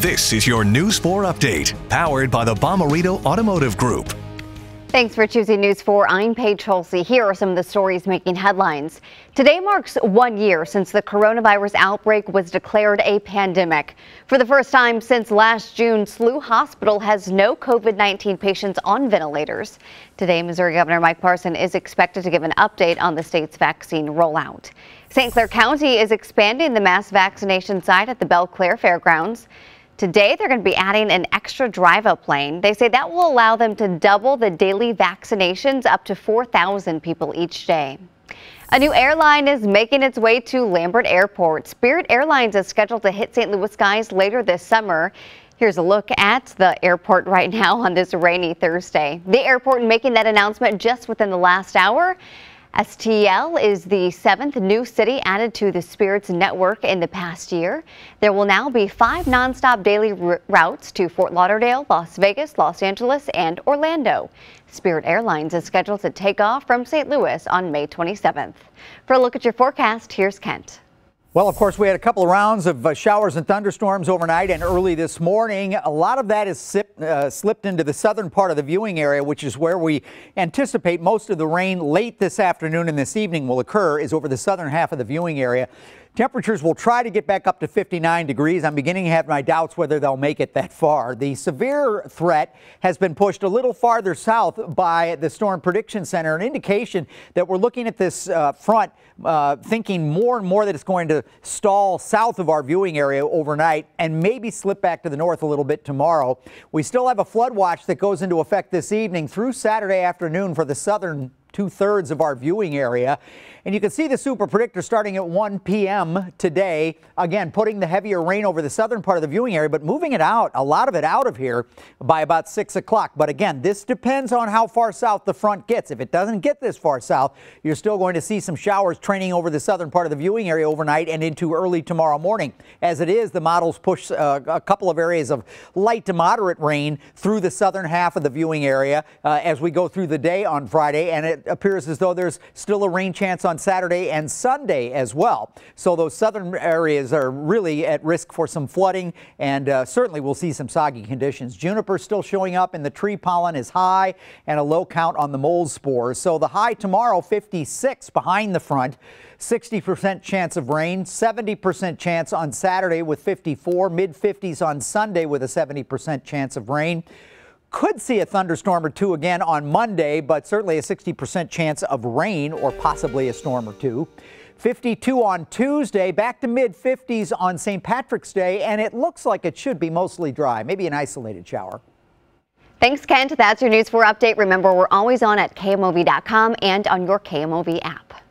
This is your News 4 update, powered by the Bomarito Automotive Group. Thanks for choosing News 4. I'm Paige Holsey. Here are some of the stories making headlines. Today marks one year since the coronavirus outbreak was declared a pandemic. For the first time since last June, SLU Hospital has no COVID-19 patients on ventilators. Today, Missouri Governor Mike Parson is expected to give an update on the state's vaccine rollout. St. Clair County is expanding the mass vaccination site at the Belle Claire Fairgrounds. Today, they're going to be adding an extra drive-up lane. They say that will allow them to double the daily vaccinations up to 4,000 people each day. A new airline is making its way to Lambert Airport. Spirit Airlines is scheduled to hit St. Louis skies later this summer. Here's a look at the airport right now on this rainy Thursday. The airport making that announcement just within the last hour. STL is the seventh new city added to the Spirits network in the past year. There will now be five nonstop daily routes to Fort Lauderdale, Las Vegas, Los Angeles, and Orlando. Spirit Airlines is scheduled to take off from St. Louis on May 27th. For a look at your forecast, here's Kent. Well, of course, we had a couple of rounds of uh, showers and thunderstorms overnight and early this morning. A lot of that is sip, uh, slipped into the southern part of the viewing area, which is where we anticipate most of the rain late this afternoon and this evening will occur is over the southern half of the viewing area. Temperatures will try to get back up to 59 degrees. I'm beginning to have my doubts whether they'll make it that far. The severe threat has been pushed a little farther south by the Storm Prediction Center, an indication that we're looking at this uh, front uh, thinking more and more that it's going to stall south of our viewing area overnight and maybe slip back to the north a little bit tomorrow. We still have a flood watch that goes into effect this evening through Saturday afternoon for the southern two thirds of our viewing area. And you can see the super predictor starting at 1 p.m. today. Again, putting the heavier rain over the southern part of the viewing area, but moving it out, a lot of it out of here by about 6 o'clock. But again, this depends on how far south the front gets. If it doesn't get this far south, you're still going to see some showers training over the southern part of the viewing area overnight and into early tomorrow morning. As it is, the models push uh, a couple of areas of light to moderate rain through the southern half of the viewing area uh, as we go through the day on Friday, and it appears as though there's still a rain chance on on Saturday and Sunday as well. So those southern areas are really at risk for some flooding and uh, certainly we'll see some soggy conditions. Juniper still showing up and the tree pollen is high and a low count on the mold spores. So the high tomorrow 56 behind the front. 60% chance of rain, 70% chance on Saturday with 54, mid 50s on Sunday with a 70% chance of rain could see a thunderstorm or two again on Monday, but certainly a 60% chance of rain or possibly a storm or two. 52 on Tuesday, back to mid 50s on St. Patrick's Day, and it looks like it should be mostly dry, maybe an isolated shower. Thanks, Kent. That's your News 4 update. Remember, we're always on at KMOV.com and on your KMOV app.